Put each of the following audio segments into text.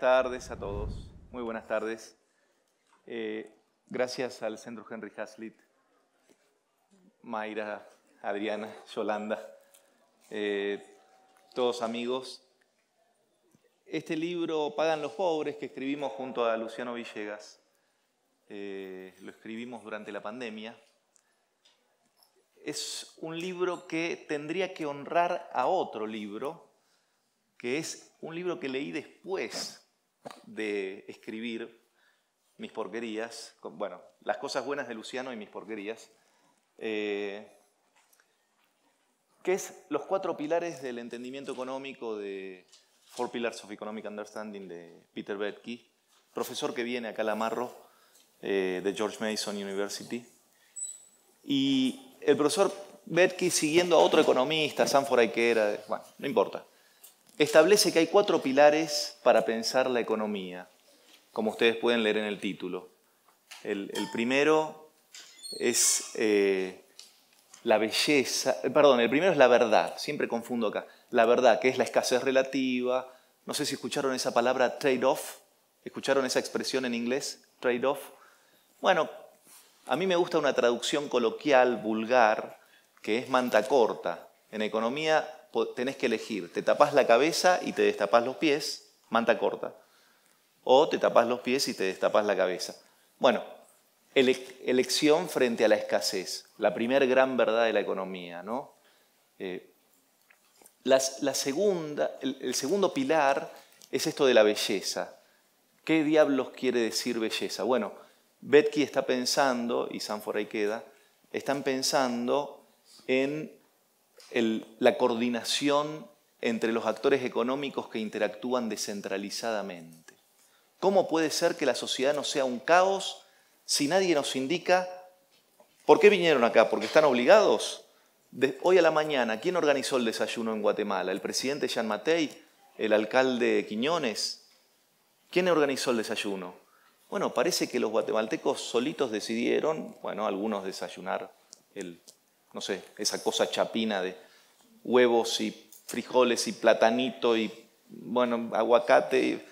tardes a todos, muy buenas tardes. Eh, gracias al Centro Henry Hazlitt, Mayra, Adriana, Yolanda, eh, todos amigos. Este libro, Pagan los Pobres, que escribimos junto a Luciano Villegas, eh, lo escribimos durante la pandemia, es un libro que tendría que honrar a otro libro, que es un libro que leí después de escribir mis porquerías, bueno, las cosas buenas de Luciano y mis porquerías, eh, que es los cuatro pilares del entendimiento económico de Four Pillars of Economic Understanding de Peter Betke, profesor que viene acá a Lamarro eh, de George Mason University. Y el profesor Betke siguiendo a otro economista, Sanford Aikera, bueno, no importa establece que hay cuatro pilares para pensar la economía, como ustedes pueden leer en el título. El, primero es eh, la belleza, eh, perdón, el primero es la verdad, siempre confundo acá, la verdad, que es la escasez relativa, no sé si escucharon esa palabra trade-off, escucharon esa expresión en inglés, trade-off. Bueno, a mí me gusta una traducción coloquial, vulgar, que es manta corta. En economía tenés que elegir, te tapás la cabeza y te destapas los pies, manta corta, o te tapás los pies y te destapas la cabeza. Bueno, elección frente a la escasez, la primer gran verdad de la economía, ¿no? Eh, la segunda, el, segundo pilar es esto de la belleza. ¿Qué diablos quiere decir belleza? Bueno, Betky está pensando, y Sanford y queda, están pensando en la coordinación entre los actores económicos que interactúan descentralizadamente. ¿Cómo puede ser que la sociedad no sea un caos si nadie nos indica por qué vinieron acá? ¿Porque están obligados? hoy a la mañana, ¿quién organizó el desayuno en Guatemala? ¿El presidente Jean Matei? ¿El alcalde Quiñones? ¿Quién organizó el desayuno? Bueno, parece que los guatemaltecos solitos decidieron, bueno, algunos desayunar el no sé, esa cosa chapina de huevos y frijoles y platanito y, bueno, aguacate. Y,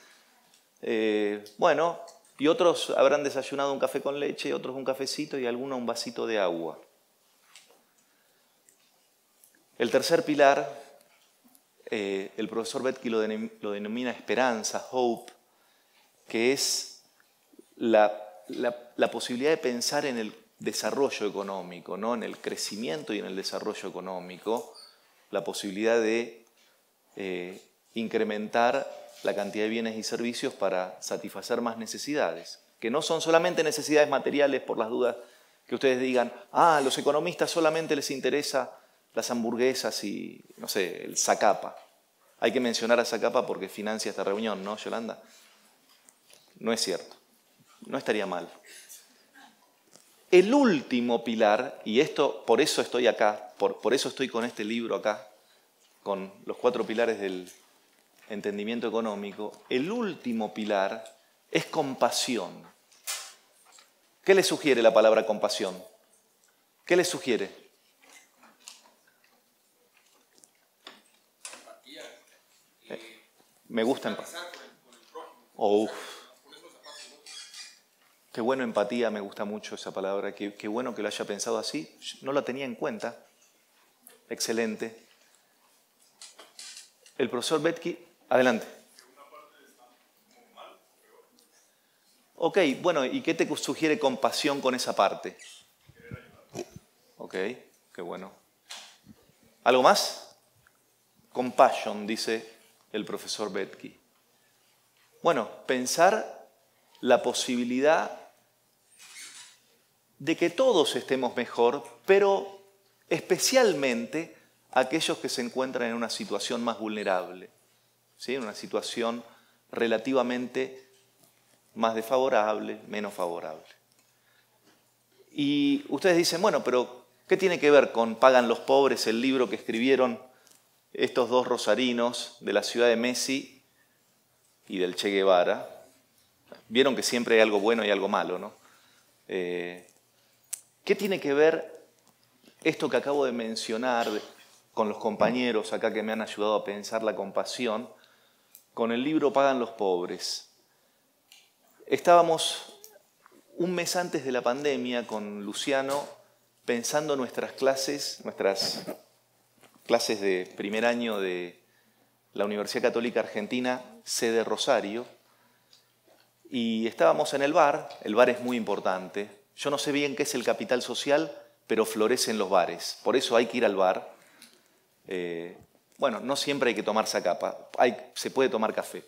eh, bueno, y otros habrán desayunado un café con leche, otros un cafecito y alguno un vasito de agua. El tercer pilar, eh, el profesor Betki lo, denomina esperanza, hope, que es la posibilidad de pensar en el desarrollo económico, ¿no? en el crecimiento y en el desarrollo económico, la posibilidad de eh, incrementar la cantidad de bienes y servicios para satisfacer más necesidades, que no son solamente necesidades materiales por las dudas que ustedes digan, ah, a los economistas solamente les interesa las hamburguesas y, no sé, el Zacapa. Hay que mencionar a Zacapa porque financia esta reunión, ¿no, Yolanda? No es cierto. No estaría mal. El último pilar, y esto por eso estoy acá, por, eso estoy con este libro acá, con los cuatro pilares del entendimiento económico, el último pilar es compasión. ¿Qué le sugiere la palabra compasión? ¿Qué le sugiere? me gusta. Oh, Qué bueno empatía, me gusta mucho esa palabra. Qué, bueno que lo haya pensado así. No la tenía en cuenta. Excelente. El profesor Betki. adelante. Ok, bueno, ¿y qué te sugiere compasión con esa parte? Ok, qué bueno. ¿Algo más? Compassion, dice el profesor Betki. Bueno, pensar la posibilidad de que todos estemos mejor, pero especialmente aquellos que se encuentran en una situación más vulnerable, ¿sí? en una situación relativamente más desfavorable, menos favorable. Y ustedes dicen, bueno, pero ¿qué tiene que ver con Pagan los pobres el libro que escribieron estos dos rosarinos de la ciudad de Messi y del Che Guevara? Vieron que siempre hay algo bueno y algo malo, ¿no? Eh, ¿Qué tiene que ver esto que acabo de mencionar con los compañeros acá que me han ayudado a pensar la compasión con el libro Pagan los pobres? Estábamos un mes antes de la pandemia con Luciano pensando nuestras clases, nuestras clases de primer año de la Universidad Católica Argentina, sede Rosario, y estábamos en el bar, el bar es muy importante, yo no sé bien qué es el capital social, pero florecen los bares. Por eso hay que ir al bar. Eh, bueno, no siempre hay que tomar sacapa. hay, se puede tomar café.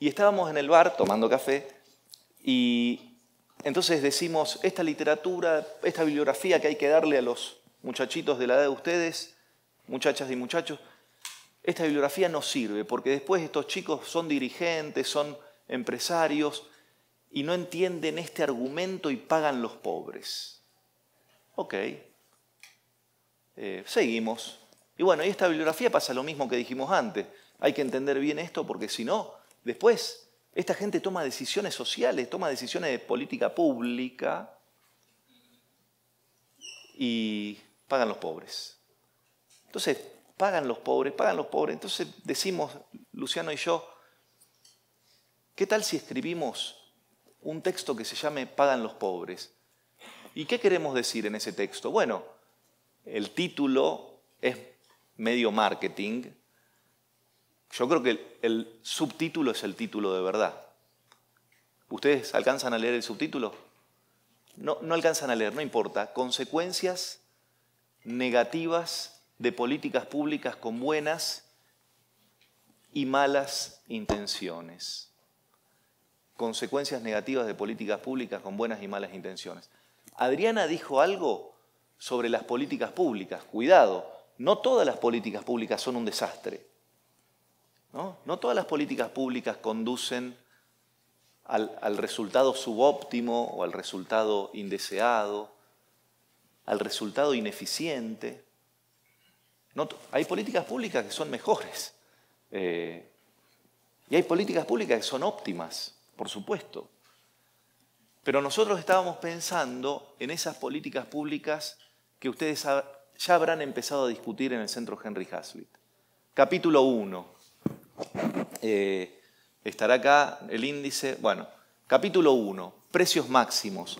Y estábamos en el bar tomando café y entonces decimos, esta literatura, esta bibliografía que hay que darle a los muchachitos de la edad de ustedes, muchachas y muchachos, esta bibliografía no sirve porque después estos chicos son dirigentes, son empresarios y no entienden este argumento y pagan los pobres. Ok, eh, seguimos. Y bueno, y esta bibliografía pasa lo mismo que dijimos antes. Hay que entender bien esto porque si no, después esta gente toma decisiones sociales, toma decisiones de política pública y pagan los pobres. Entonces, pagan los pobres, pagan los pobres. Entonces decimos, Luciano y yo, ¿qué tal si escribimos un texto que se llame Pagan los pobres. ¿Y qué queremos decir en ese texto? Bueno, el título es medio marketing. Yo creo que el, subtítulo es el título de verdad. ¿Ustedes alcanzan a leer el subtítulo? no alcanzan a leer, no importa. Consecuencias negativas de políticas públicas con buenas y malas intenciones consecuencias negativas de políticas públicas con buenas y malas intenciones. Adriana dijo algo sobre las políticas públicas. Cuidado, no todas las políticas públicas son un desastre. No, todas las políticas públicas conducen al, resultado subóptimo o al resultado indeseado, al resultado ineficiente. No, hay políticas públicas que son mejores eh, y hay políticas públicas que son óptimas por supuesto. Pero nosotros estábamos pensando en esas políticas públicas que ustedes ya habrán empezado a discutir en el Centro Henry Hazlitt. Capítulo 1. Eh, estará acá el índice. Bueno, capítulo 1. Precios máximos.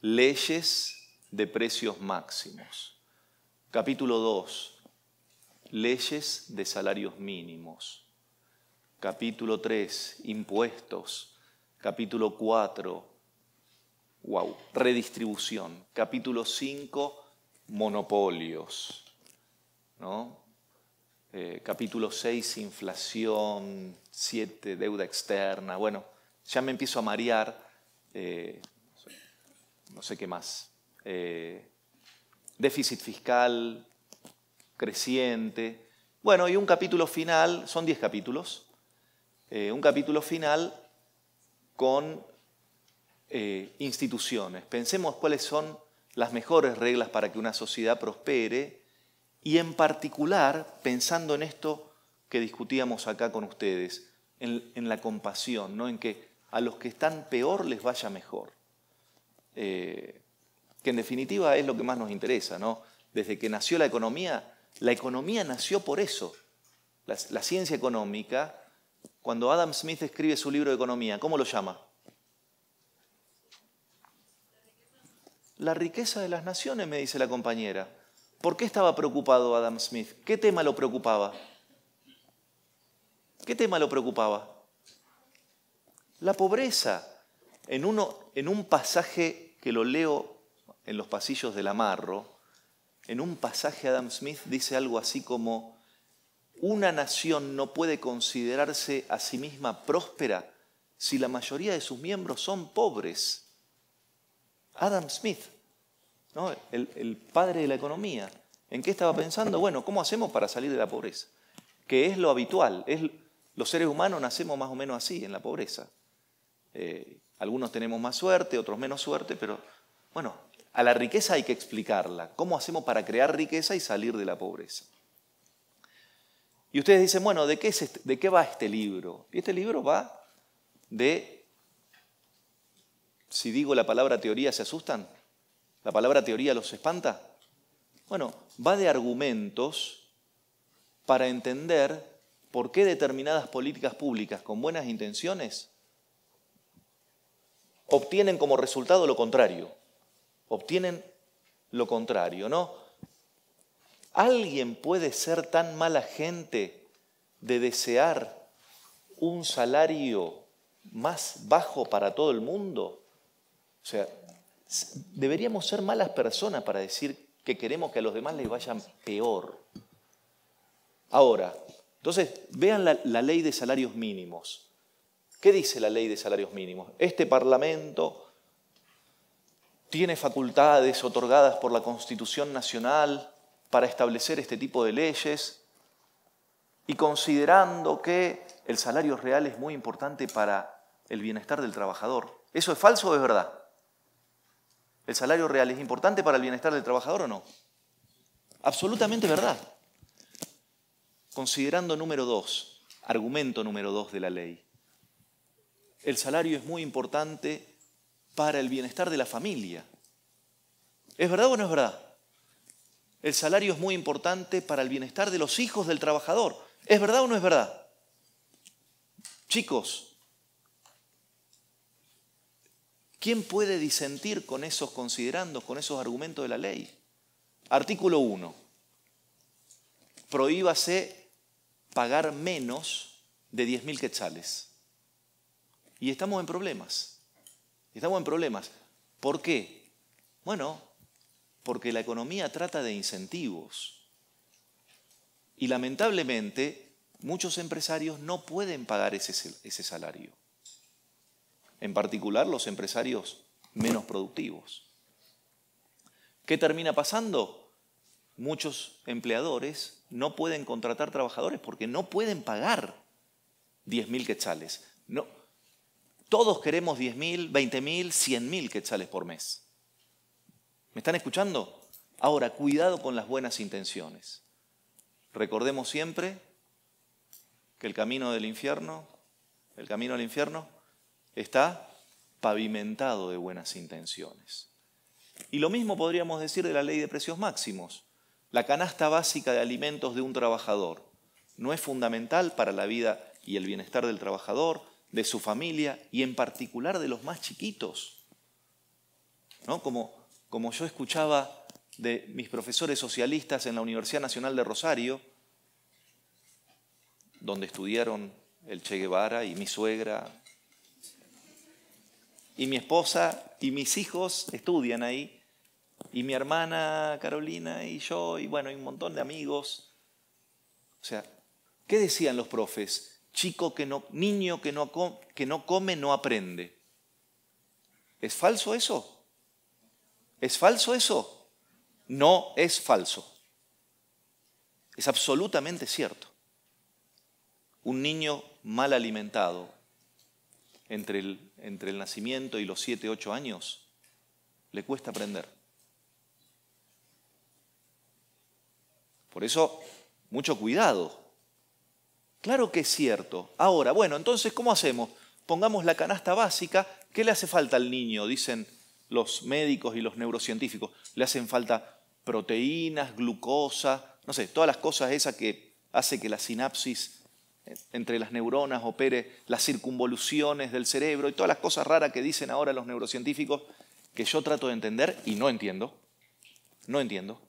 Leyes de precios máximos. Capítulo 2. Leyes de salarios mínimos. Capítulo 3. Impuestos capítulo 4, wow, redistribución, capítulo 5, monopolios, eh, capítulo 6, inflación, 7, deuda externa, bueno, ya me empiezo a marear, eh, no sé qué más, eh, déficit fiscal creciente, bueno, y un capítulo final, son 10 capítulos, un capítulo final con eh, instituciones. Pensemos cuáles son las mejores reglas para que una sociedad prospere y en particular pensando en esto que discutíamos acá con ustedes, en, la compasión, ¿no? en que a los que están peor les vaya mejor. Eh, que en definitiva es lo que más nos interesa. Desde que nació la economía, la economía nació por eso. la ciencia económica cuando Adam Smith escribe su libro de economía, ¿cómo lo llama? La riqueza de las naciones, me dice la compañera. ¿Por qué estaba preocupado Adam Smith? ¿Qué tema lo preocupaba? ¿Qué tema lo preocupaba? La pobreza. En, uno, en un pasaje que lo leo en los pasillos del amarro, en un pasaje Adam Smith dice algo así como, una nación no puede considerarse a sí misma próspera si la mayoría de sus miembros son pobres. Adam Smith, el, padre de la economía, ¿en qué estaba pensando? Bueno, ¿cómo hacemos para salir de la pobreza? Que es lo habitual, los seres humanos nacemos más o menos así, en la pobreza. Eh, algunos tenemos más suerte, otros menos suerte, pero bueno, a la riqueza hay que explicarla. ¿Cómo hacemos para crear riqueza y salir de la pobreza? Y ustedes dicen, bueno, ¿de qué, este, ¿de qué va este libro? Y este libro va de, si digo la palabra teoría, ¿se asustan? ¿La palabra teoría los espanta? Bueno, va de argumentos para entender por qué determinadas políticas públicas con buenas intenciones obtienen como resultado lo contrario. Obtienen lo contrario, ¿no? ¿Alguien puede ser tan mala gente de desear un salario más bajo para todo el mundo? O sea, deberíamos ser malas personas para decir que queremos que a los demás les vayan peor. Ahora, entonces, vean la, la ley de salarios mínimos. ¿Qué dice la ley de salarios mínimos? Este Parlamento tiene facultades otorgadas por la Constitución Nacional para establecer este tipo de leyes y considerando que el salario real es muy importante para el bienestar del trabajador. ¿Eso es falso o es verdad? ¿El salario real es importante para el bienestar del trabajador o no? Absolutamente verdad. Considerando número dos, argumento número dos de la ley, el salario es muy importante para el bienestar de la familia. ¿Es verdad o no es verdad? El salario es muy importante para el bienestar de los hijos del trabajador. ¿Es verdad o no es verdad? Chicos, ¿quién puede disentir con esos considerandos, con esos argumentos de la ley? Artículo 1. Prohíbase pagar menos de 10.000 quetzales. Y estamos en problemas. Estamos en problemas. ¿Por qué? Bueno, porque la economía trata de incentivos. Y lamentablemente muchos empresarios no pueden pagar ese, salario, en particular los empresarios menos productivos. ¿Qué termina pasando? Muchos empleadores no pueden contratar trabajadores porque no pueden pagar 10.000 quetzales. Todos queremos 10.000, 20.000, 100.000 quetzales por mes. ¿Me están escuchando? Ahora, cuidado con las buenas intenciones. Recordemos siempre que el camino del infierno, el camino al infierno, está pavimentado de buenas intenciones. Y lo mismo podríamos decir de la ley de precios máximos. La canasta básica de alimentos de un trabajador no es fundamental para la vida y el bienestar del trabajador, de su familia y en particular de los más chiquitos. ¿No? Como como yo escuchaba de mis profesores socialistas en la Universidad Nacional de Rosario, donde estudiaron el Che Guevara y mi suegra, y mi esposa y mis hijos estudian ahí, y mi hermana Carolina y yo, y bueno, y un montón de amigos. O sea, ¿qué decían los profes? Chico que no, niño que no, que no come, no aprende. ¿Es falso eso? ¿Es falso eso? No es falso. Es absolutamente cierto. Un niño mal alimentado entre el, entre el nacimiento y los 7, 8 años le cuesta aprender. Por eso, mucho cuidado. Claro que es cierto. Ahora, bueno, entonces, ¿cómo hacemos? Pongamos la canasta básica. ¿Qué le hace falta al niño? Dicen los médicos y los neurocientíficos. Le hacen falta proteínas, glucosa, no sé, todas las cosas esas que hace que la sinapsis eh, entre las neuronas opere las circunvoluciones del cerebro y todas las cosas raras que dicen ahora los neurocientíficos que yo trato de entender y no entiendo. No entiendo.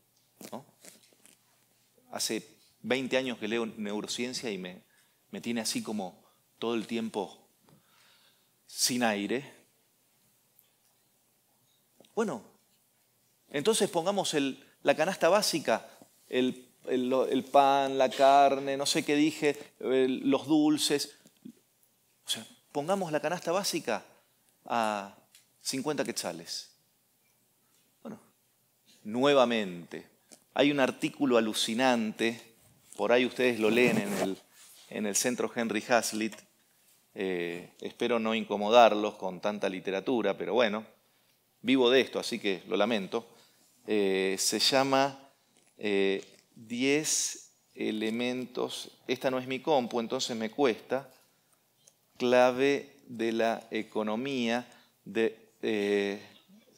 Hace 20 años que leo neurociencia y me tiene así como todo el tiempo sin aire, bueno, entonces pongamos la canasta básica, el, pan, la carne, no sé qué dije, los dulces. O sea, pongamos la canasta básica a 50 quetzales. Bueno, nuevamente, hay un artículo alucinante, por ahí ustedes lo leen en el, centro Henry Hazlitt, eh, espero no incomodarlos con tanta literatura, pero bueno, vivo de esto, así que lo lamento, eh, se llama 10 eh, elementos, esta no es mi compu, entonces me cuesta, clave de la economía de eh,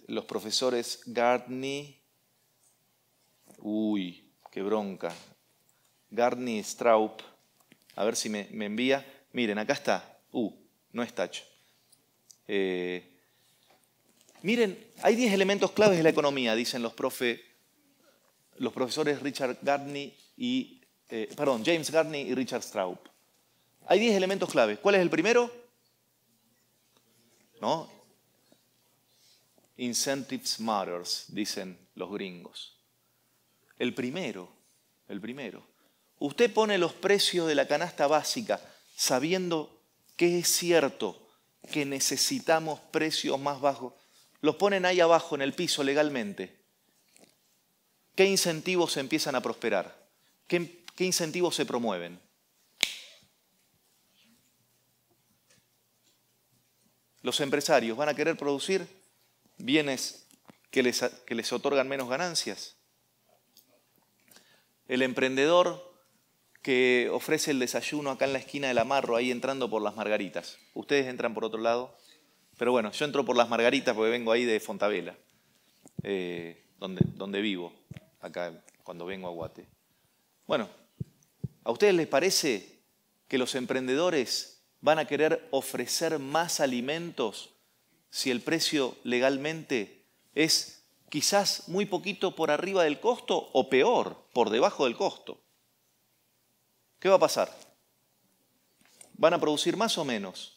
los profesores Gartney... uy, qué bronca, Gartney Straub. a ver si me, envía, miren, acá está, uh, no es Eh, Miren, hay 10 elementos claves de la economía, dicen los, profesores Richard Gardney y, eh, James Gardney y Richard Straub. Hay 10 elementos claves. ¿Cuál es el primero? ¿No? Incentives matters, dicen los gringos. El primero, el primero. Usted pone los precios de la canasta básica sabiendo que es cierto que necesitamos precios más bajos los ponen ahí abajo en el piso legalmente, ¿qué incentivos empiezan a prosperar? ¿Qué, incentivos se promueven? Los empresarios van a querer producir bienes que les, que les otorgan menos ganancias. El emprendedor que ofrece el desayuno acá en la esquina del amarro, ahí entrando por las margaritas. Ustedes entran por otro lado. Pero bueno, yo entro por las Margaritas porque vengo ahí de Fontavela, eh, donde, donde vivo, acá cuando vengo a Guate. Bueno, ¿a ustedes les parece que los emprendedores van a querer ofrecer más alimentos si el precio legalmente es quizás muy poquito por arriba del costo o peor, por debajo del costo? ¿Qué va a pasar? ¿Van a producir más o menos?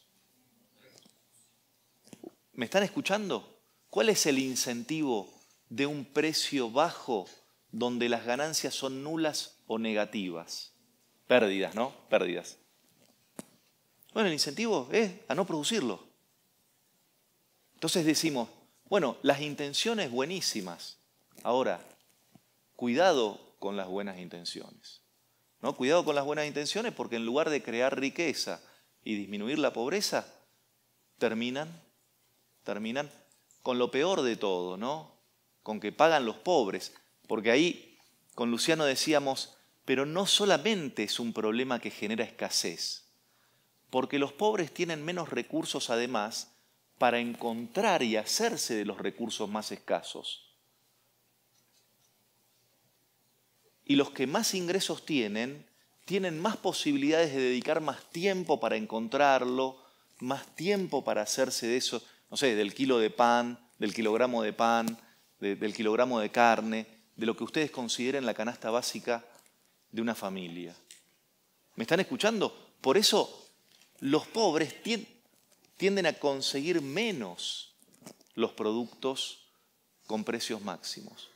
¿Me están escuchando? ¿Cuál es el incentivo de un precio bajo donde las ganancias son nulas o negativas? Pérdidas, ¿no? Pérdidas. Bueno, el incentivo es a no producirlo. Entonces decimos, bueno, las intenciones buenísimas. Ahora, cuidado con las buenas intenciones. ¿no? Cuidado con las buenas intenciones porque en lugar de crear riqueza y disminuir la pobreza, terminan terminan con lo peor de todo, ¿no? Con que pagan los pobres. Porque ahí con Luciano decíamos, pero no solamente es un problema que genera escasez, porque los pobres tienen menos recursos además para encontrar y hacerse de los recursos más escasos. Y los que más ingresos tienen, tienen más posibilidades de dedicar más tiempo para encontrarlo, más tiempo para hacerse de eso, no sé, del kilo de pan, del kilogramo de pan, del kilogramo de carne, de lo que ustedes consideren la canasta básica de una familia. ¿Me están escuchando? Por eso los pobres tienden a conseguir menos los productos con precios máximos.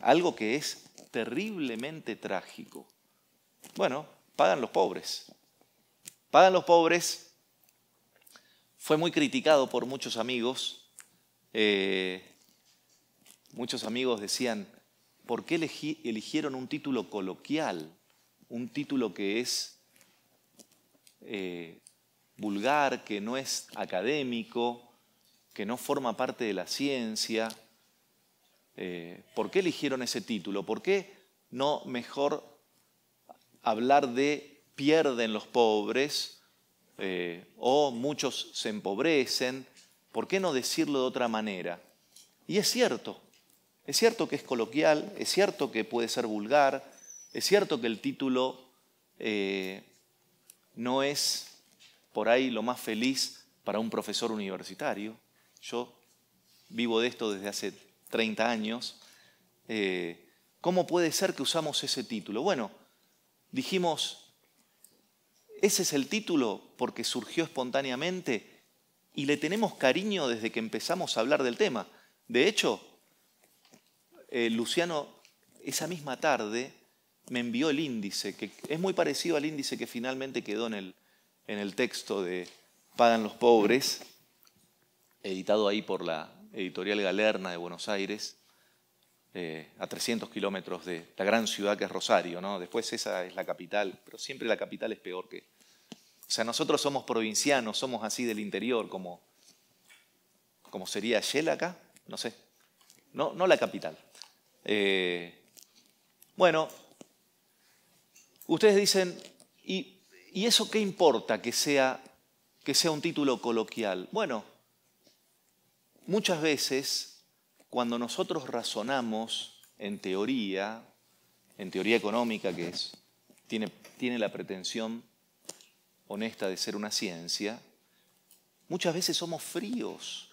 Algo que es terriblemente trágico. Bueno, pagan los pobres. Pagan los pobres fue muy criticado por muchos amigos. Eh, muchos amigos decían, ¿por qué eligieron un título coloquial? Un título que es eh, vulgar, que no es académico, que no forma parte de la ciencia. Eh, ¿Por qué eligieron ese título? ¿Por qué no mejor hablar de pierden los pobres eh, o muchos se empobrecen, ¿por qué no decirlo de otra manera? Y es cierto, es cierto que es coloquial, es cierto que puede ser vulgar, es cierto que el título eh, no es por ahí lo más feliz para un profesor universitario. Yo vivo de esto desde hace 30 años. Eh, ¿Cómo puede ser que usamos ese título? Bueno, dijimos ese es el título porque surgió espontáneamente y le tenemos cariño desde que empezamos a hablar del tema. De hecho, eh, Luciano esa misma tarde me envió el índice, que es muy parecido al índice que finalmente quedó en el, en el texto de Pagan los Pobres, editado ahí por la editorial Galerna de Buenos Aires. Eh, a 300 kilómetros de la gran ciudad que es Rosario, ¿no? Después esa es la capital, pero siempre la capital es peor que... O sea, nosotros somos provincianos, somos así del interior, como, como sería Yelaca, acá, no sé, no, no la capital. Eh, bueno, ustedes dicen, ¿y, ¿y, eso qué importa que sea, que sea un título coloquial? Bueno, muchas veces cuando nosotros razonamos en teoría, en teoría económica que es, tiene, la pretensión honesta de ser una ciencia, muchas veces somos fríos,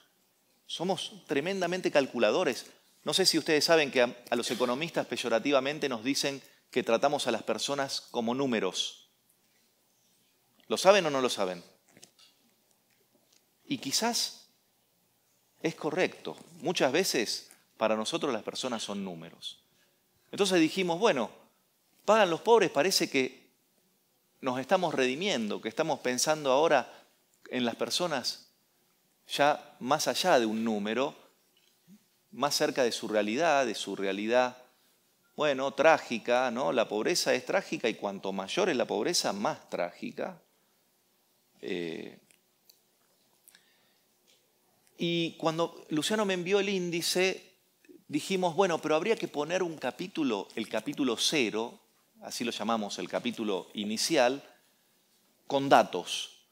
somos tremendamente calculadores. No sé si ustedes saben que a, a los economistas peyorativamente nos dicen que tratamos a las personas como números. ¿Lo saben o no lo saben? Y quizás es correcto. Muchas veces para nosotros las personas son números. Entonces dijimos, bueno, pagan los pobres, parece que nos estamos redimiendo, que estamos pensando ahora en las personas ya más allá de un número, más cerca de su realidad, de su realidad, bueno, trágica, ¿no? La pobreza es trágica y cuanto mayor es la pobreza, más trágica. Eh, y cuando Luciano me envió el índice, dijimos, bueno, pero habría que poner un capítulo, el capítulo cero, así lo llamamos, el capítulo inicial, con datos.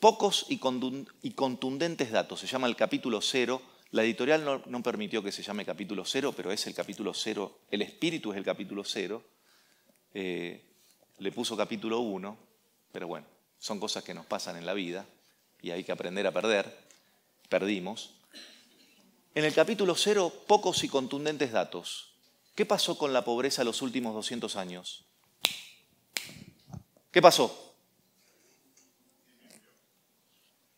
Pocos y contundentes datos. Se llama el capítulo cero. La editorial no, permitió que se llame capítulo cero, pero es el capítulo cero. El espíritu es el capítulo cero. Eh, le puso capítulo uno, pero bueno, son cosas que nos pasan en la vida y hay que aprender a perder perdimos, en el capítulo cero, pocos y contundentes datos. ¿Qué pasó con la pobreza los últimos 200 años? ¿Qué pasó?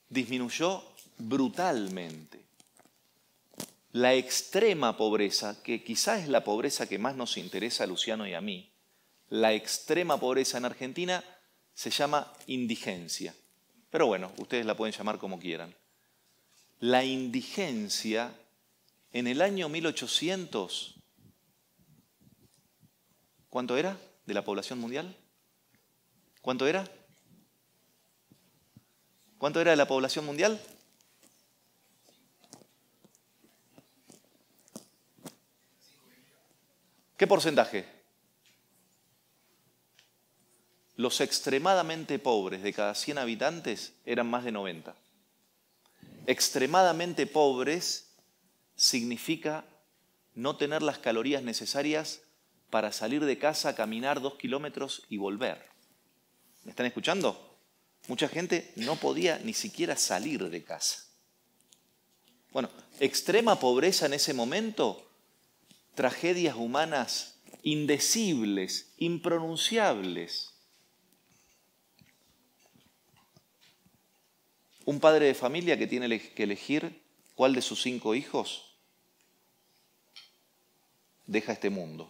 Disminuyó brutalmente. La extrema pobreza, que quizás es la pobreza que más nos interesa a Luciano y a mí, la extrema pobreza en Argentina se llama indigencia. Pero bueno, ustedes la pueden llamar como quieran la indigencia en el año 1800. ¿Cuánto era de la población mundial? ¿Cuánto era? ¿Cuánto era de la población mundial? ¿Qué porcentaje? Los extremadamente pobres de cada 100 habitantes eran más de 90 extremadamente pobres significa no tener las calorías necesarias para salir de casa, caminar dos kilómetros y volver. ¿Me están escuchando? Mucha gente no podía ni siquiera salir de casa. Bueno, extrema pobreza en ese momento, tragedias humanas indecibles, impronunciables. Un padre de familia que tiene que elegir cuál de sus cinco hijos deja este mundo.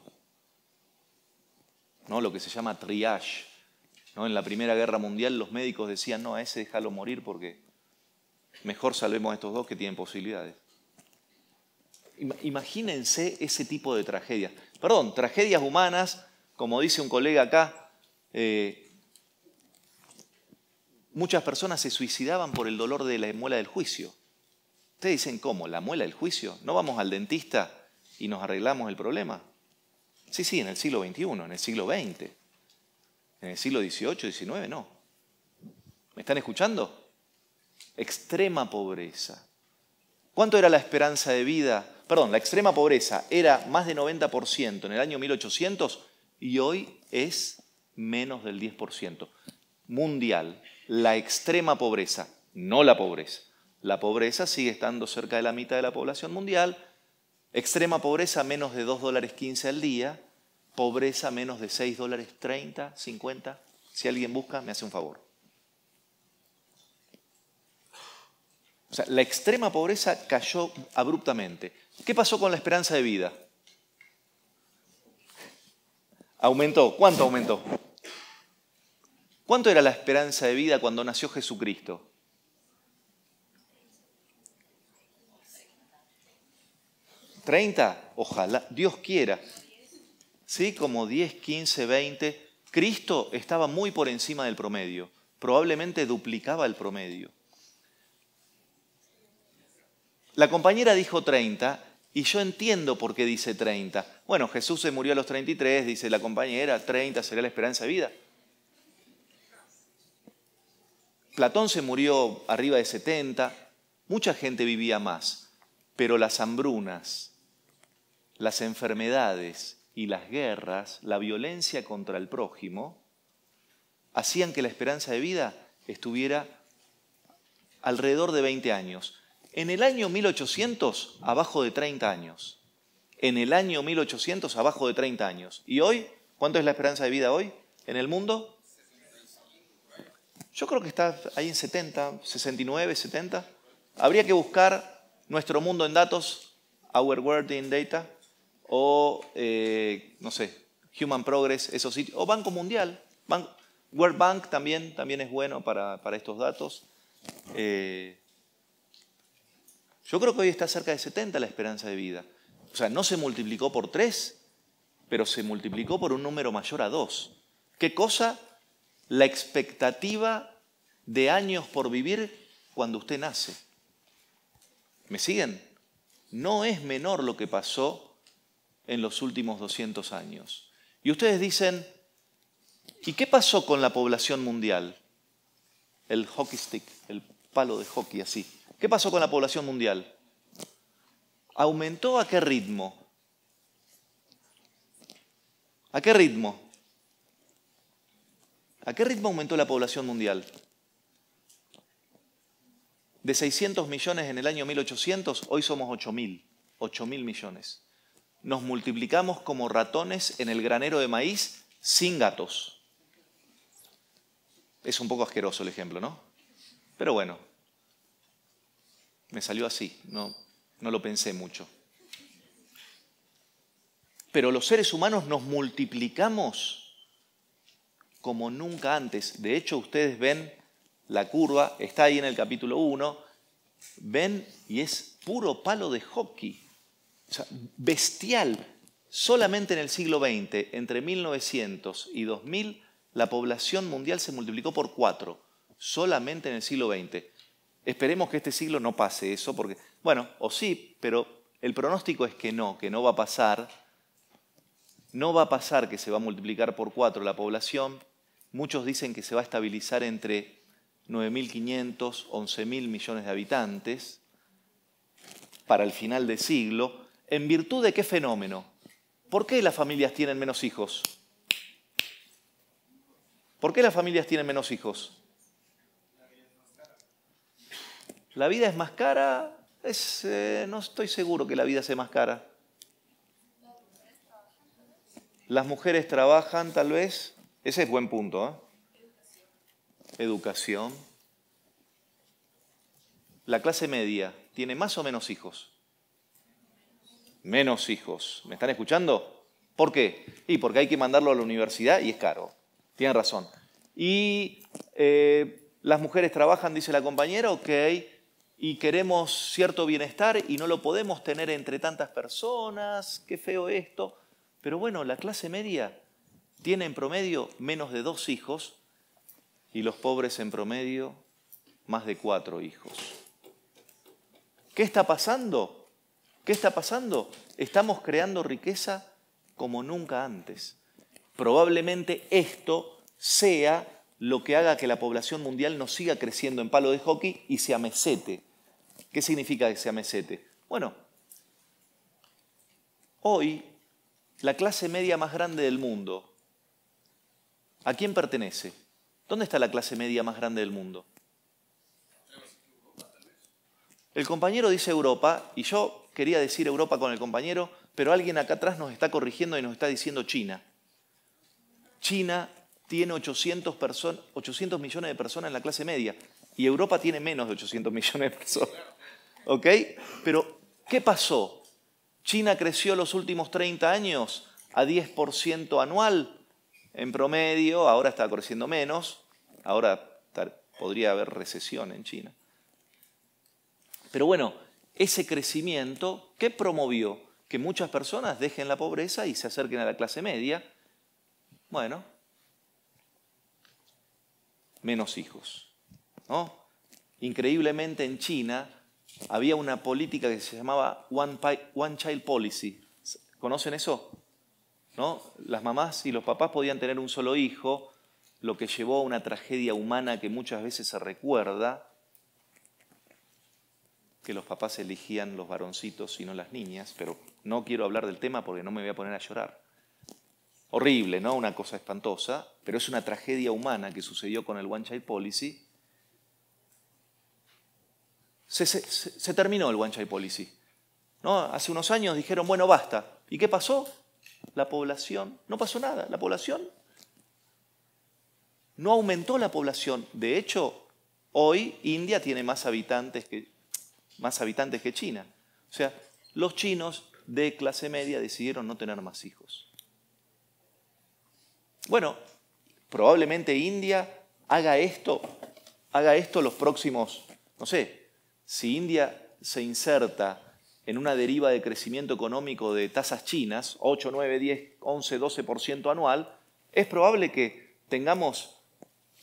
¿No? Lo que se llama triage. ¿No? En la Primera Guerra Mundial los médicos decían, no, a ese déjalo morir porque mejor salvemos a estos dos que tienen posibilidades. Imagínense ese tipo de tragedias. Perdón, tragedias humanas, como dice un colega acá, eh, Muchas personas se suicidaban por el dolor de la muela del juicio. Ustedes dicen, ¿cómo? ¿La muela del juicio? ¿No vamos al dentista y nos arreglamos el problema? Sí, sí, en el siglo XXI, en el siglo XX, en el siglo XVIII, XIX, no. ¿Me están escuchando? Extrema pobreza. ¿Cuánto era la esperanza de vida? Perdón, la extrema pobreza era más de 90% en el año 1800 y hoy es menos del 10% mundial la extrema pobreza, no la pobreza. La pobreza sigue estando cerca de la mitad de la población mundial, extrema pobreza menos de 2 dólares 15 al día, pobreza menos de 6 dólares 30, 50. Si alguien busca, me hace un favor. O sea, la extrema pobreza cayó abruptamente. ¿Qué pasó con la esperanza de vida? Aumentó. ¿Cuánto aumentó? ¿Cuánto era la esperanza de vida cuando nació Jesucristo? ¿30? Ojalá, Dios quiera. ¿Sí? Como 10, 15, 20. Cristo estaba muy por encima del promedio. Probablemente duplicaba el promedio. La compañera dijo 30 y yo entiendo por qué dice 30. Bueno, Jesús se murió a los 33, dice la compañera, 30 sería la esperanza de vida. Platón se murió arriba de 70, mucha gente vivía más, pero las hambrunas, las enfermedades y las guerras, la violencia contra el prójimo, hacían que la esperanza de vida estuviera alrededor de 20 años. En el año 1800, abajo de 30 años. En el año 1800, abajo de 30 años. ¿Y hoy? ¿Cuánto es la esperanza de vida hoy en el mundo? Yo creo que está ahí en 70, 69, 70. Habría que buscar nuestro mundo en datos, Our World in Data, o, eh, no sé, Human Progress, esos sitios, o Banco Mundial. World Bank también, también es bueno para, para estos datos. Eh, yo creo que hoy está cerca de 70 la esperanza de vida. O sea, no se multiplicó por 3, pero se multiplicó por un número mayor a 2. ¿Qué cosa la expectativa de años por vivir cuando usted nace. ¿Me siguen? No es menor lo que pasó en los últimos 200 años. Y ustedes dicen, ¿y qué pasó con la población mundial? El hockey stick, el palo de hockey así. ¿Qué pasó con la población mundial? ¿Aumentó a qué ritmo? ¿A qué ritmo? ¿A qué ritmo aumentó la población mundial? De 600 millones en el año 1800, hoy somos 8.000, 8.000 millones. Nos multiplicamos como ratones en el granero de maíz sin gatos. Es un poco asqueroso el ejemplo, ¿no? Pero bueno, me salió así, no, no lo pensé mucho. Pero los seres humanos nos multiplicamos como nunca antes. De hecho, ustedes ven la curva, está ahí en el capítulo 1, ven y es puro palo de hockey, o sea, bestial. Solamente en el siglo XX, entre 1900 y 2000, la población mundial se multiplicó por 4, solamente en el siglo XX. Esperemos que este siglo no pase eso, porque, bueno, o sí, pero el pronóstico es que no, que no va a pasar. No va a pasar que se va a multiplicar por cuatro la población, Muchos dicen que se va a estabilizar entre 9.500, 11.000 millones de habitantes para el final del siglo. ¿En virtud de qué fenómeno? ¿Por qué las familias tienen menos hijos? ¿Por qué las familias tienen menos hijos? ¿La vida es más cara? Es, eh, no estoy seguro que la vida sea más cara. Las mujeres trabajan tal vez. Ese es buen punto. ¿eh? Educación. La clase media tiene más o menos hijos. Menos hijos. ¿Me están escuchando? ¿Por qué? Y porque hay que mandarlo a la universidad y es caro. Tienen razón. Y eh, las mujeres trabajan, dice la compañera, ok, y queremos cierto bienestar y no lo podemos tener entre tantas personas, qué feo esto. Pero bueno, la clase media tiene en promedio menos de dos hijos y los pobres en promedio más de cuatro hijos. ¿Qué está pasando? ¿Qué está pasando? Estamos creando riqueza como nunca antes. Probablemente esto sea lo que haga que la población mundial no siga creciendo en palo de hockey y se amesete. ¿Qué significa que se amesete? Bueno, hoy la clase media más grande del mundo ¿A quién pertenece? ¿Dónde está la clase media más grande del mundo? El compañero dice Europa y yo quería decir Europa con el compañero, pero alguien acá atrás nos está corrigiendo y nos está diciendo China. China tiene 800, millones de personas en la clase media y Europa tiene menos de 800 millones de personas. ¿Ok? Pero, ¿qué pasó? China creció los últimos 30 años a 10% anual en promedio, ahora está creciendo menos, ahora podría haber recesión en China. Pero bueno, ese crecimiento que promovió que muchas personas dejen la pobreza y se acerquen a la clase media, bueno, menos hijos. ¿no? Increíblemente en China había una política que se llamaba One, Child Policy. ¿Conocen eso? Las mamás y los papás podían tener un solo hijo, lo que llevó a una tragedia humana que muchas veces se recuerda, que los papás elegían los varoncitos y no las niñas, pero no quiero hablar del tema porque no me voy a poner a llorar. Horrible, ¿no? Una cosa espantosa, pero es una tragedia humana que sucedió con el One Child Policy. Se, terminó el One Child Policy. ¿no? Hace unos años dijeron, bueno, basta. ¿Y qué pasó? la población, no pasó nada, la población no aumentó la población. De hecho, hoy India tiene más habitantes que, más habitantes que China. O sea, los chinos de clase media decidieron no tener más hijos. Bueno, probablemente India haga esto, haga esto los próximos, no sé, si India se inserta en una deriva de crecimiento económico de tasas chinas, 8, 9, 10, 11, 12% anual, es probable que tengamos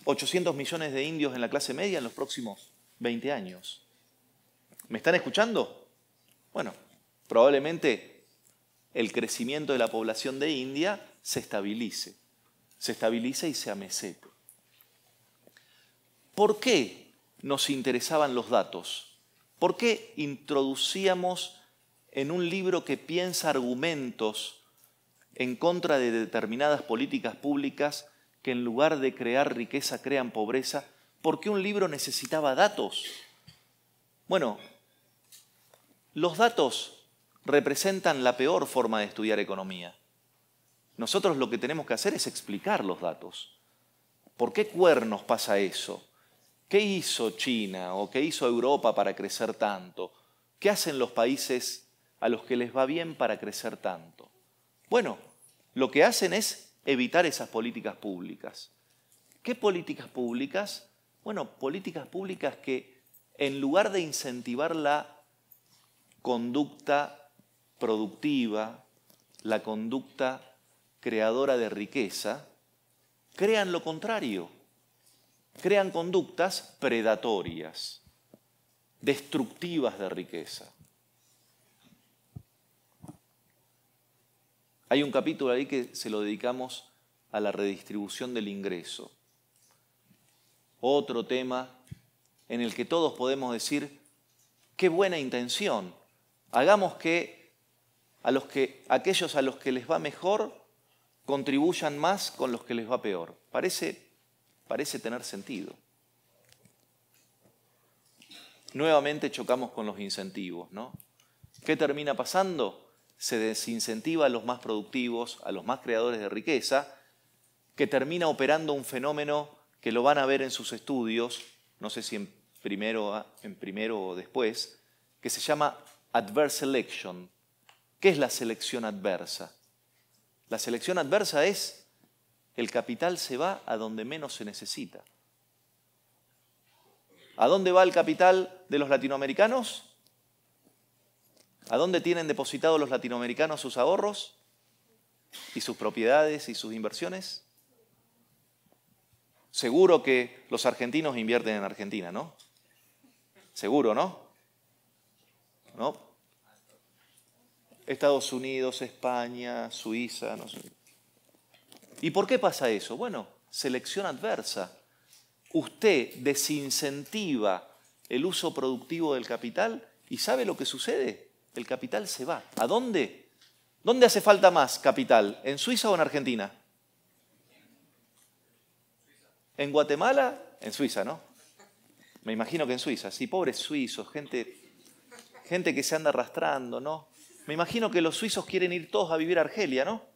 800 millones de indios en la clase media en los próximos 20 años. ¿Me están escuchando? Bueno, probablemente el crecimiento de la población de India se estabilice, se estabilice y se amesete. ¿Por qué nos interesaban los datos? ¿Por qué introducíamos en un libro que piensa argumentos en contra de determinadas políticas públicas que en lugar de crear riqueza crean pobreza? ¿Por qué un libro necesitaba datos? Bueno, los datos representan la peor forma de estudiar economía. Nosotros lo que tenemos que hacer es explicar los datos. ¿Por qué cuernos pasa eso? ¿Qué hizo China o qué hizo Europa para crecer tanto? ¿Qué hacen los países a los que les va bien para crecer tanto? Bueno, lo que hacen es evitar esas políticas públicas. ¿Qué políticas públicas? Bueno, políticas públicas que en lugar de incentivar la conducta productiva, la conducta creadora de riqueza, crean lo contrario crean conductas predatorias, destructivas de riqueza. Hay un capítulo ahí que se lo dedicamos a la redistribución del ingreso. Otro tema en el que todos podemos decir, qué buena intención. Hagamos que, a los que aquellos a los que les va mejor contribuyan más con los que les va peor. Parece parece tener sentido. Nuevamente chocamos con los incentivos, ¿no? ¿Qué termina pasando? Se desincentiva a los más productivos, a los más creadores de riqueza, que termina operando un fenómeno que lo van a ver en sus estudios, no sé si en primero, ah, en primero o después, que se llama adverse selection. ¿Qué es la selección adversa? La selección adversa es el capital se va a donde menos se necesita. ¿A dónde va el capital de los latinoamericanos? ¿A dónde tienen depositados los latinoamericanos sus ahorros y sus propiedades y sus inversiones? Seguro que los argentinos invierten en Argentina, ¿no? Seguro, ¿no? ¿No? Estados Unidos, España, Suiza, no sé. ¿Y por qué pasa eso? Bueno, selección adversa. Usted desincentiva el uso productivo del capital y ¿sabe lo que sucede? El capital se va. ¿A dónde? ¿Dónde hace falta más capital? ¿En Suiza o en Argentina? ¿En Guatemala? En Suiza, ¿no? Me imagino que en Suiza. Sí, pobres suizos, gente, gente que se anda arrastrando, ¿no? Me imagino que los suizos quieren ir todos a vivir a Argelia, ¿no?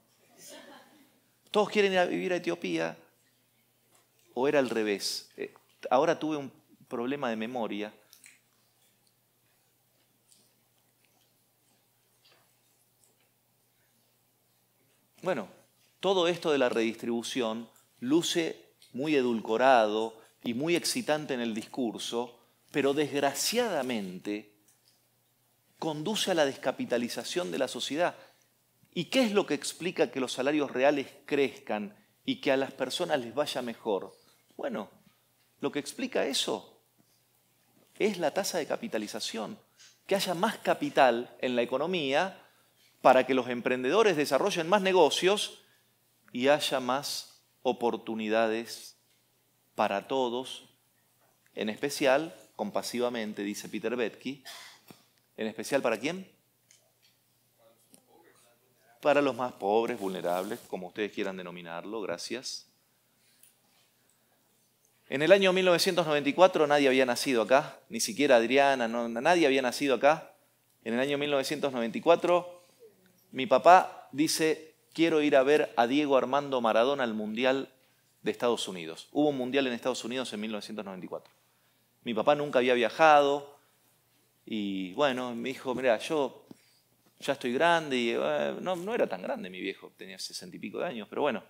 Todos quieren ir a vivir a Etiopía. O era al revés. Eh, ahora tuve un problema de memoria. Bueno, todo esto de la redistribución luce muy edulcorado y muy excitante en el discurso, pero desgraciadamente conduce a la descapitalización de la sociedad. ¿Y qué es lo que explica que los salarios reales crezcan y que a las personas les vaya mejor? Bueno, lo que explica eso es la tasa de capitalización, que haya más capital en la economía para que los emprendedores desarrollen más negocios y haya más oportunidades para todos, en especial, compasivamente, dice Peter Betke, en especial para quién? para los más pobres, vulnerables, como ustedes quieran denominarlo, gracias. En el año 1994 nadie había nacido acá, ni siquiera Adriana, nadie había nacido acá. En el año 1994 mi papá dice, quiero ir a ver a Diego Armando Maradona al Mundial de Estados Unidos. Hubo un Mundial en Estados Unidos en 1994. Mi papá nunca había viajado y bueno, me dijo, mira, yo ya estoy grande y eh, no, era tan grande mi viejo, tenía sesenta y pico de años, pero bueno,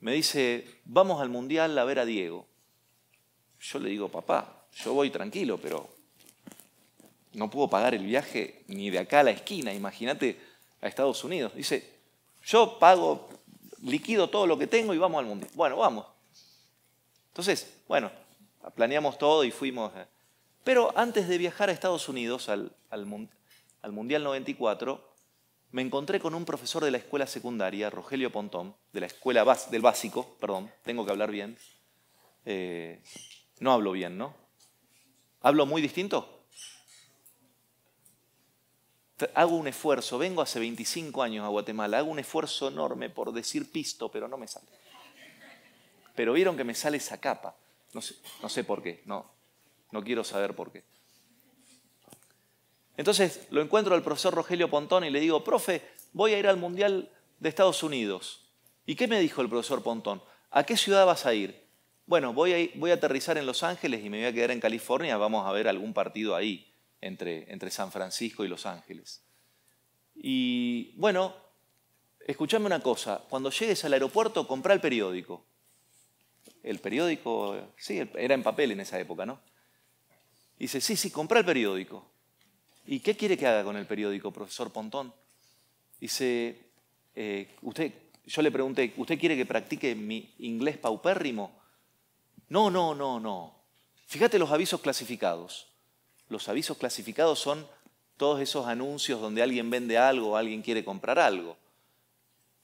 me dice, vamos al mundial a ver a Diego. Yo le digo, papá, yo voy tranquilo, pero no puedo pagar el viaje ni de acá a la esquina, imagínate a Estados Unidos. Dice, yo pago, liquido todo lo que tengo y vamos al mundial. Bueno, vamos. Entonces, bueno, planeamos todo y fuimos. Eh. Pero antes de viajar a Estados Unidos al mundial, al Mundial 94, me encontré con un profesor de la escuela secundaria, Rogelio Pontón, de la escuela del básico, perdón, tengo que hablar bien. Eh, no hablo bien, ¿no? ¿Hablo muy distinto? Hago un esfuerzo, vengo hace 25 años a Guatemala, hago un esfuerzo enorme por decir pisto, pero no me sale. Pero vieron que me sale esa capa. No sé, no sé por qué, no, no quiero saber por qué. Entonces lo encuentro al profesor Rogelio Pontón y le digo, profe, voy a ir al Mundial de Estados Unidos. ¿Y qué me dijo el profesor Pontón? ¿A qué ciudad vas a ir? Bueno, voy a, aterrizar en Los Ángeles y me voy a quedar en California, vamos a ver algún partido ahí, entre, entre San Francisco y Los Ángeles. Y bueno, escúchame una cosa, cuando llegues al aeropuerto, compra el periódico. El periódico, sí, era en papel en esa época, ¿no? Y dice, sí, sí, compra el periódico. ¿Y qué quiere que haga con el periódico, profesor Pontón? Dice, eh, usted, yo le pregunté, ¿usted quiere que practique mi inglés paupérrimo? No, no, no, no. Fíjate los avisos clasificados. Los avisos clasificados son todos esos anuncios donde alguien vende algo, alguien quiere comprar algo.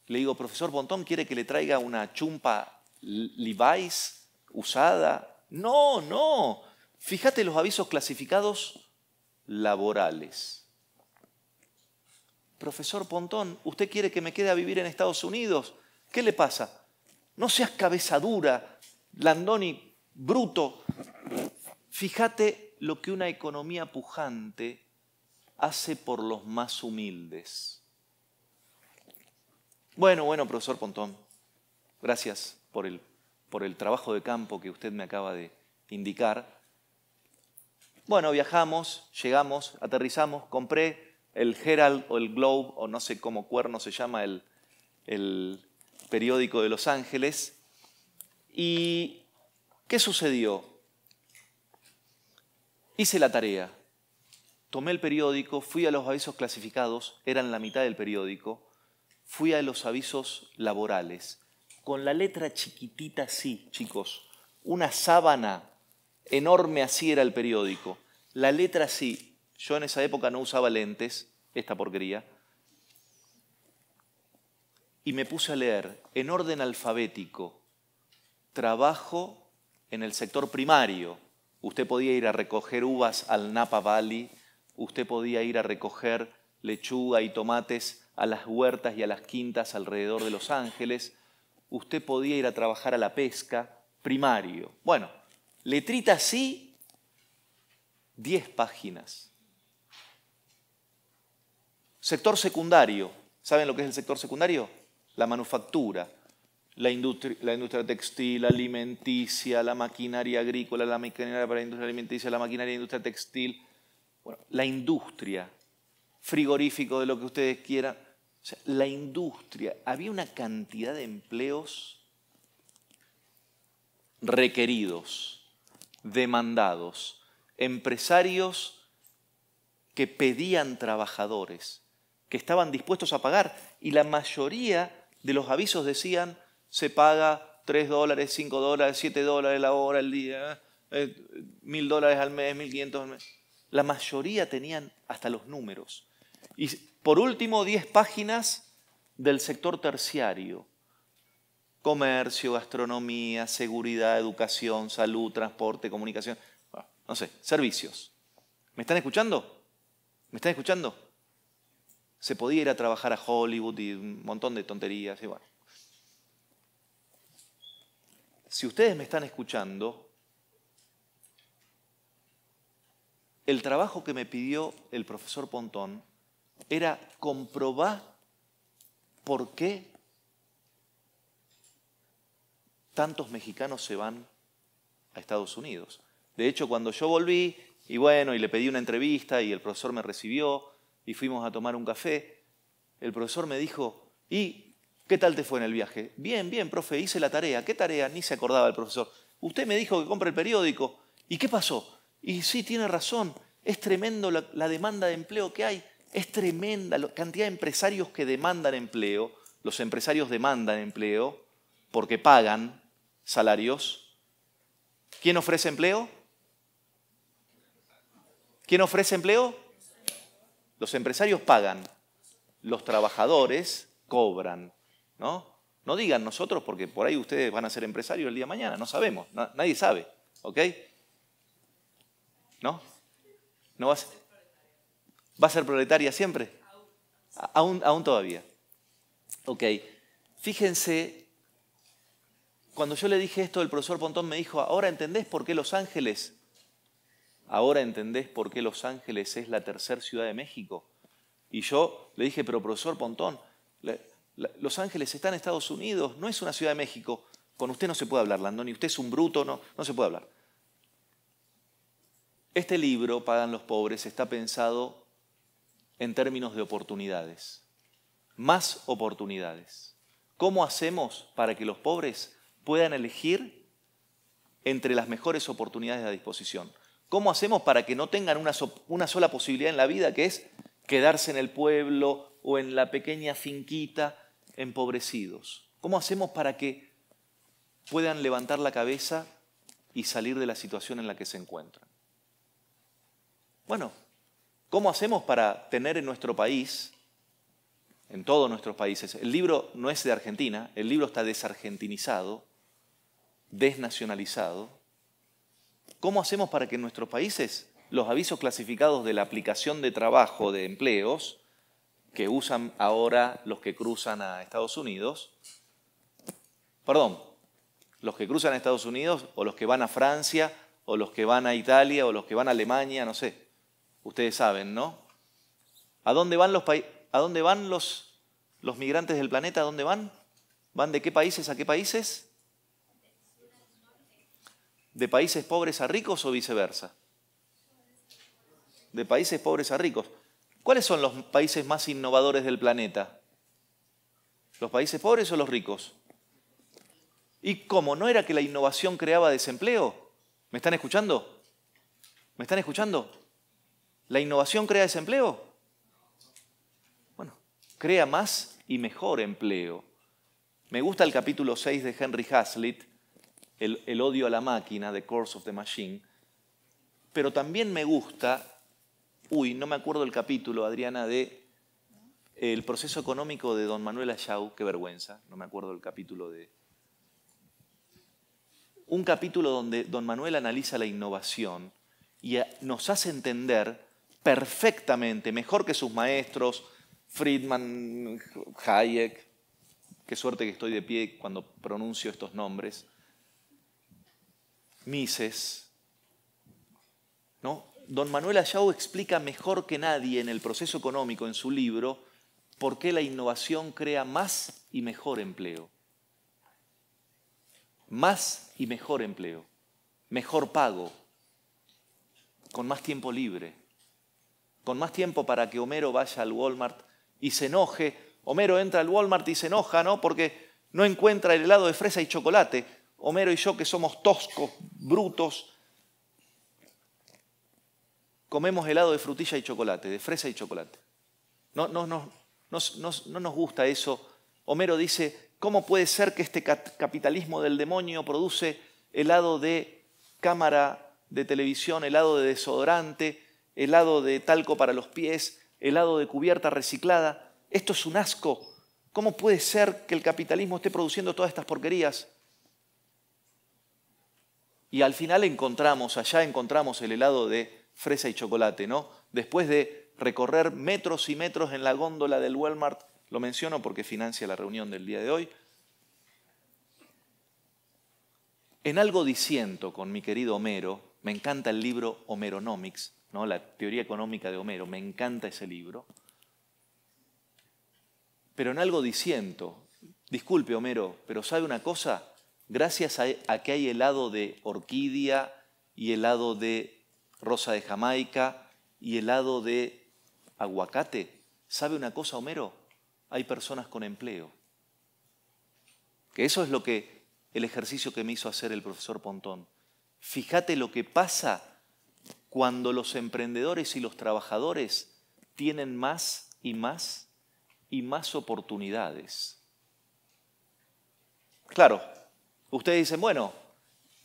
Le digo, profesor Pontón, ¿quiere que le traiga una chumpa Levi's usada? No, no. Fíjate los avisos clasificados laborales. Profesor Pontón, ¿usted quiere que me quede a vivir en Estados Unidos? ¿Qué le pasa? No seas cabezadura, Landoni, bruto. Fíjate lo que una economía pujante hace por los más humildes. Bueno, bueno, profesor Pontón, gracias por el trabajo de campo que usted me acaba de indicar bueno, viajamos, llegamos, aterrizamos, compré el Herald o el Globe, o no sé cómo cuerno se llama el, el periódico de Los Ángeles. ¿Y qué sucedió? Hice la tarea. Tomé el periódico, fui a los avisos clasificados, eran la mitad del periódico, fui a los avisos laborales, con la letra chiquitita sí, chicos, una sábana enorme, así era el periódico. La letra así. Yo en esa época no usaba lentes, esta porquería. Y me puse a leer en orden alfabético. Trabajo en el sector primario. Usted podía ir a recoger uvas al Napa Valley, usted podía ir a recoger lechuga y tomates a las huertas y a las quintas alrededor de Los Ángeles, usted podía ir a trabajar a la pesca primario. Bueno, letrita así, 10 páginas. Sector secundario. ¿Saben lo que es el sector secundario? La manufactura, la industria, la textil, alimenticia, la maquinaria agrícola, la maquinaria para la industria alimenticia, la maquinaria de industria textil, la industria, frigorífico de lo que ustedes quieran. la industria, había una cantidad de empleos requeridos demandados, empresarios que pedían trabajadores, que estaban dispuestos a pagar. Y la mayoría de los avisos decían, se paga 3 dólares, 5 dólares, 7 dólares la hora, el día, eh, mil dólares al mes, 1.500 al mes. La mayoría tenían hasta los números. Y por último, 10 páginas del sector terciario comercio, gastronomía, seguridad, educación, salud, transporte, comunicación, ah, no sé, servicios. ¿Me están escuchando? ¿Me están escuchando? Se podía ir a trabajar a Hollywood y un montón de tonterías y bueno. Si ustedes me están escuchando, el trabajo que me pidió el profesor Pontón era comprobar por qué tantos mexicanos se van a Estados Unidos. De hecho, cuando yo volví, y bueno, y le pedí una entrevista y el profesor me recibió y fuimos a tomar un café, el profesor me dijo, ¿y qué tal te fue en el viaje? Bien, bien, profe, hice la tarea. ¿Qué tarea? Ni se acordaba el profesor. Usted me dijo que compre el periódico. ¿Y qué pasó? Y sí, tiene razón, es tremendo la, la demanda de empleo que hay. Es tremenda la cantidad de empresarios que demandan empleo. Los empresarios demandan empleo porque pagan, salarios. ¿Quién ofrece empleo? ¿Quién ofrece empleo? Los empresarios pagan, los trabajadores cobran, ¿no? No digan nosotros porque por ahí ustedes van a ser empresarios el día de mañana, no sabemos, nadie sabe, ¿ok? ¿No? ¿No va a ser, ¿Va a ser proletaria siempre? Aún, aún todavía. Ok, fíjense cuando yo le dije esto, el profesor Pontón me dijo, ahora entendés por qué Los Ángeles, ahora entendés por qué Los Ángeles es la tercera ciudad de México. Y yo le dije, pero profesor Pontón, Los Ángeles está en Estados Unidos, no es una ciudad de México. Con usted no se puede hablar, Landoni, usted es un bruto, no, no se puede hablar. Este libro, Pagan los Pobres, está pensado en términos de oportunidades, más oportunidades. ¿Cómo hacemos para que los pobres puedan elegir entre las mejores oportunidades a disposición. ¿Cómo hacemos para que no tengan una, sola posibilidad en la vida, que es quedarse en el pueblo o en la pequeña finquita empobrecidos? ¿Cómo hacemos para que puedan levantar la cabeza y salir de la situación en la que se encuentran? Bueno, ¿cómo hacemos para tener en nuestro país, en todos nuestros países, el libro no es de Argentina, el libro está desargentinizado, desnacionalizado, ¿cómo hacemos para que en nuestros países los avisos clasificados de la aplicación de trabajo de empleos que usan ahora los que cruzan a Estados Unidos, perdón, los que cruzan a Estados Unidos o los que van a Francia o los que van a Italia o los que van a Alemania, no sé, ustedes saben, ¿no? ¿A dónde van los, ¿a dónde van los, los migrantes del planeta? ¿A dónde van? ¿Van de qué países a qué países? ¿De países pobres a ricos o viceversa? De países pobres a ricos. ¿Cuáles son los países más innovadores del planeta? ¿Los países pobres o los ricos? ¿Y cómo? ¿No era que la innovación creaba desempleo? ¿Me están escuchando? ¿Me están escuchando? ¿La innovación crea desempleo? Bueno, crea más y mejor empleo. Me gusta el capítulo 6 de Henry Hazlitt, el, odio a la máquina, The Course of the Machine, pero también me gusta, uy, no me acuerdo el capítulo, Adriana, de el proceso económico de don Manuel Ayau, qué vergüenza, no me acuerdo el capítulo de... Un capítulo donde don Manuel analiza la innovación y eh, nos hace entender perfectamente, mejor que sus maestros, Friedman, Hayek, qué suerte que estoy de pie cuando pronuncio estos nombres, Mises, ¿no? Don Manuel Ayau explica mejor que nadie en el proceso económico, en su libro, por qué la innovación crea más y mejor empleo. Más y mejor empleo, mejor pago, con más tiempo libre, con más tiempo para que Homero vaya al Walmart y se enoje. Homero entra al Walmart y se enoja, ¿no? Porque no encuentra el helado de fresa y chocolate. Homero y yo que somos toscos, brutos, comemos helado de frutilla y chocolate, de fresa y chocolate. No, no, nos gusta eso. Homero dice, ¿cómo puede ser que este capitalismo del demonio produce helado de cámara de televisión, helado de desodorante, helado de talco para los pies, helado de cubierta reciclada? Esto es un asco. ¿Cómo puede ser que el capitalismo esté produciendo todas estas porquerías? Y al final encontramos, allá encontramos el helado de fresa y chocolate, ¿no? Después de recorrer metros y metros en la góndola del Walmart, lo menciono porque financia la reunión del día de hoy, en algo disiento con mi querido Homero, me encanta el libro Homeronomics, ¿no? la teoría económica de Homero, me encanta ese libro, pero en algo disiento, disculpe Homero, pero ¿sabe una cosa? gracias a, que hay helado de orquídea y helado de rosa de Jamaica y helado de aguacate. ¿Sabe una cosa, Homero? Hay personas con empleo. Que eso es lo que el ejercicio que me hizo hacer el profesor Pontón. Fíjate lo que pasa cuando los emprendedores y los trabajadores tienen más y más y más oportunidades. Claro, Ustedes dicen, bueno,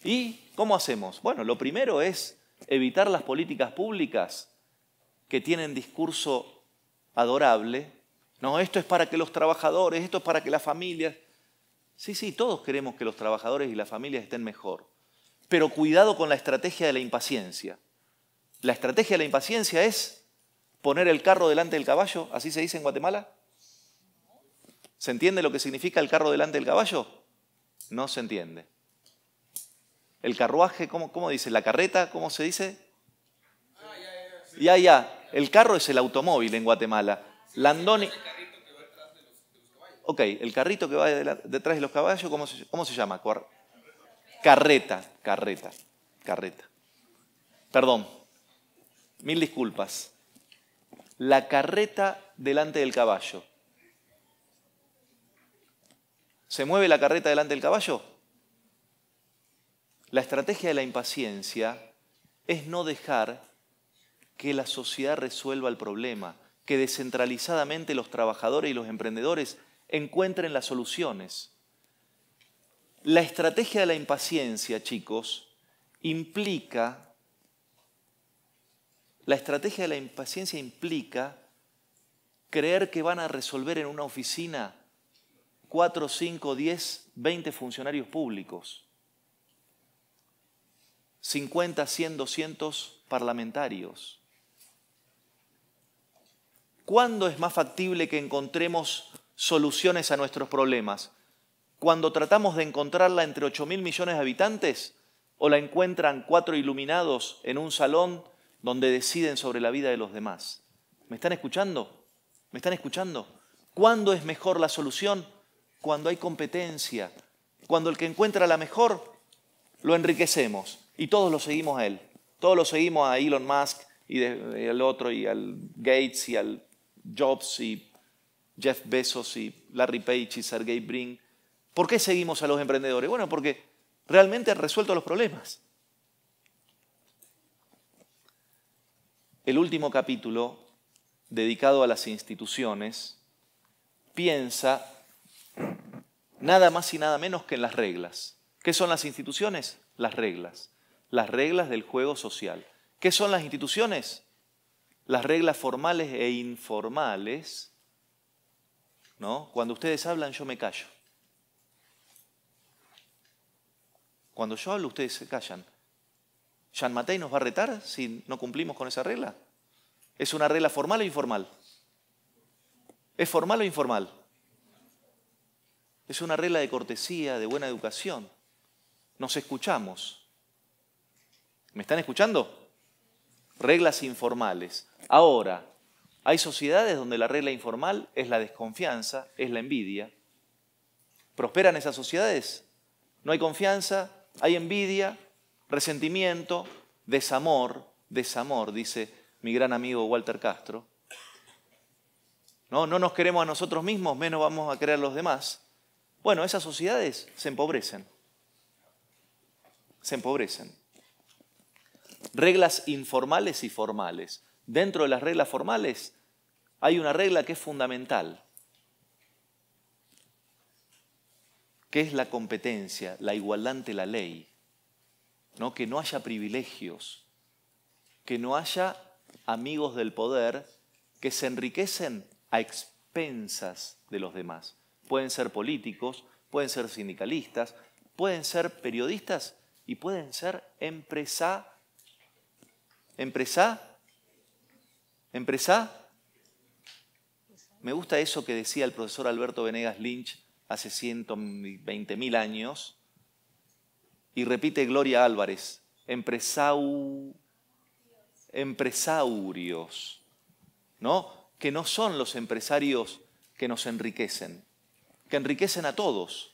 ¿y cómo hacemos? Bueno, lo primero es evitar las políticas públicas que tienen discurso adorable. No, esto es para que los trabajadores, esto es para que las familias... Sí, sí, todos queremos que los trabajadores y las familias estén mejor. Pero cuidado con la estrategia de la impaciencia. La estrategia de la impaciencia es poner el carro delante del caballo, así se dice en Guatemala. ¿Se entiende lo que significa el carro delante del caballo? no se entiende. El carruaje, ¿cómo, dice? ¿La carreta? ¿Cómo se dice? ya, ya, El carro es el automóvil en Guatemala. El carrito que va detrás de los, caballos. Ok, el carrito que va detrás de los caballos, ¿cómo se, llama? carreta, carreta, carreta. Perdón, mil disculpas. La carreta delante del caballo. ¿Se mueve la carreta delante del caballo? La estrategia de la impaciencia es no dejar que la sociedad resuelva el problema, que descentralizadamente los trabajadores y los emprendedores encuentren las soluciones. La estrategia de la impaciencia, chicos, implica, la estrategia de la impaciencia implica creer que van a resolver en una oficina 4, 5, 10, 20 funcionarios públicos, 50, 100, 200 parlamentarios. ¿Cuándo es más factible que encontremos soluciones a nuestros problemas? ¿Cuando tratamos de encontrarla entre 8 mil millones de habitantes? ¿O la encuentran cuatro iluminados en un salón donde deciden sobre la vida de los demás? ¿Me están escuchando? ¿Me están escuchando? ¿Cuándo es mejor la solución? cuando hay competencia, cuando el que encuentra la mejor, lo enriquecemos y todos lo seguimos a él. Todos lo seguimos a Elon Musk y, al otro y al Gates y al Jobs y Jeff Bezos y Larry Page y Sergey Brin. ¿Por qué seguimos a los emprendedores? Bueno, porque realmente han resuelto los problemas. El último capítulo, dedicado a las instituciones, piensa Nada más y nada menos que en las reglas. ¿Qué son las instituciones? Las reglas. Las reglas del juego social. ¿Qué son las instituciones? Las reglas formales e informales. ¿No? Cuando ustedes hablan, yo me callo. Cuando yo hablo, ustedes se callan. ¿Jean Matei nos va a retar si no cumplimos con esa regla? ¿Es una regla formal o informal? ¿Es formal o informal? Es una regla de cortesía, de buena educación. Nos escuchamos. ¿Me están escuchando? Reglas informales. Ahora, hay sociedades donde la regla informal es la desconfianza, es la envidia. ¿Prosperan esas sociedades? No hay confianza, hay envidia, resentimiento, desamor, desamor, dice mi gran amigo Walter Castro. No, no nos queremos a nosotros mismos, menos vamos a querer a los demás. Bueno, esas sociedades se empobrecen. Se empobrecen. Reglas informales y formales. Dentro de las reglas formales hay una regla que es fundamental, que es la competencia, la igualdad ante la ley, ¿no? que no haya privilegios, que no haya amigos del poder que se enriquecen a expensas de los demás pueden ser políticos, pueden ser sindicalistas, pueden ser periodistas y pueden ser empresa, ¿Empresá? empresa. Me gusta eso que decía el profesor Alberto Venegas Lynch hace 120 mil años y repite Gloria Álvarez, empresau, empresaurios, ¿no? que no son los empresarios que nos enriquecen, que enriquecen a todos.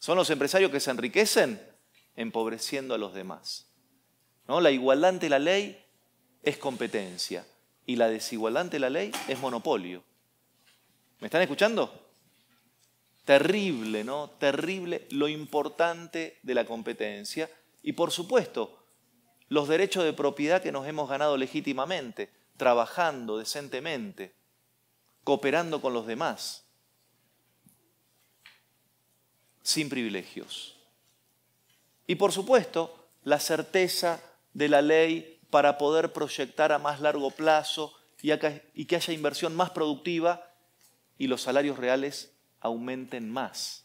Son los empresarios que se enriquecen empobreciendo a los demás. ¿No? La igualdad ante la ley es competencia y la desigualdad ante la ley es monopolio. ¿Me están escuchando? Terrible, ¿no? Terrible lo importante de la competencia y por supuesto los derechos de propiedad que nos hemos ganado legítimamente, trabajando decentemente, cooperando con los demás sin privilegios. Y por supuesto, la certeza de la ley para poder proyectar a más largo plazo y, que haya inversión más productiva y los salarios reales aumenten más.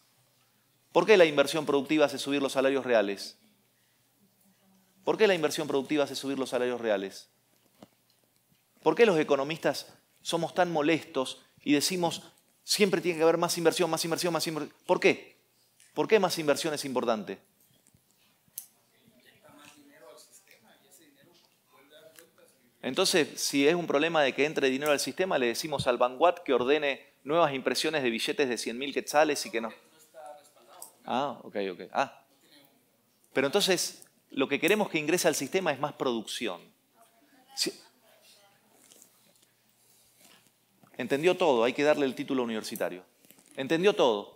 ¿Por qué la inversión productiva hace subir los salarios reales? ¿Por qué la inversión productiva hace subir los salarios reales? ¿Por qué los economistas somos tan molestos y decimos siempre tiene que haber más inversión, más inversión, más inversión? ¿Por qué? ¿Por qué más inversión es importante? Entonces, si es un problema de que entre dinero al sistema, le decimos al Vanguard que ordene nuevas impresiones de billetes de 100.000 quetzales y que no. Ah, ok, ok. Ah. Pero entonces, lo que queremos que ingrese al sistema es más producción. Entendió todo, hay que darle el título universitario. Entendió todo.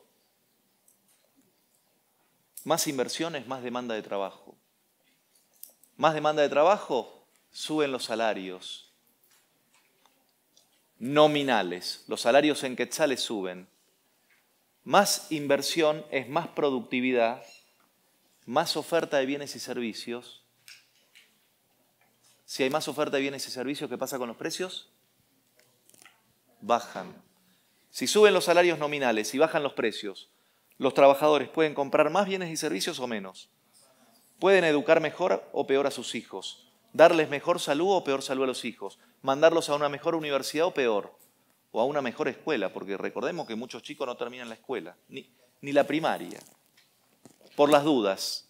Más inversión es más demanda de trabajo. Más demanda de trabajo, suben los salarios nominales. Los salarios en quetzales suben. Más inversión es más productividad, más oferta de bienes y servicios. Si hay más oferta de bienes y servicios, ¿qué pasa con los precios? Bajan. Si suben los salarios nominales y bajan los precios, los trabajadores pueden comprar más bienes y servicios o menos. Pueden educar mejor o peor a sus hijos. Darles mejor salud o peor salud a los hijos. Mandarlos a una mejor universidad o peor. O a una mejor escuela, porque recordemos que muchos chicos no terminan la escuela, ni, ni la primaria. Por las dudas,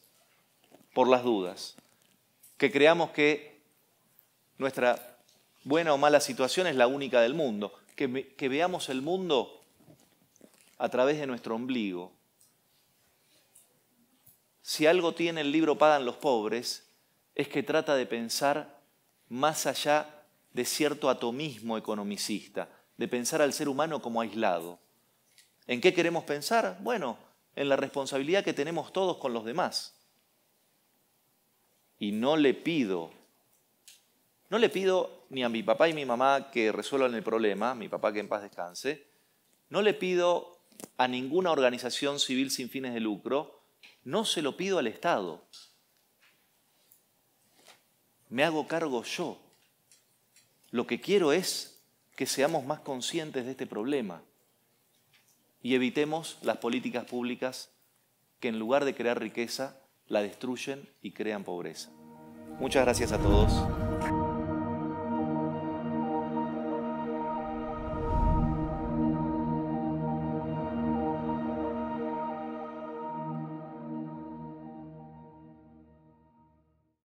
por las dudas. Que creamos que nuestra buena o mala situación es la única del mundo. que veamos el mundo a través de nuestro ombligo, si algo tiene el libro Pagan los Pobres, es que trata de pensar más allá de cierto atomismo economicista, de pensar al ser humano como aislado. ¿En qué queremos pensar? Bueno, en la responsabilidad que tenemos todos con los demás. Y no le pido, no le pido ni a mi papá y mi mamá que resuelvan el problema, mi papá que en paz descanse, no le pido a ninguna organización civil sin fines de lucro, no se lo pido al Estado. Me hago cargo yo. Lo que quiero es que seamos más conscientes de este problema y evitemos las políticas públicas que en lugar de crear riqueza, la destruyen y crean pobreza. Muchas gracias a todos.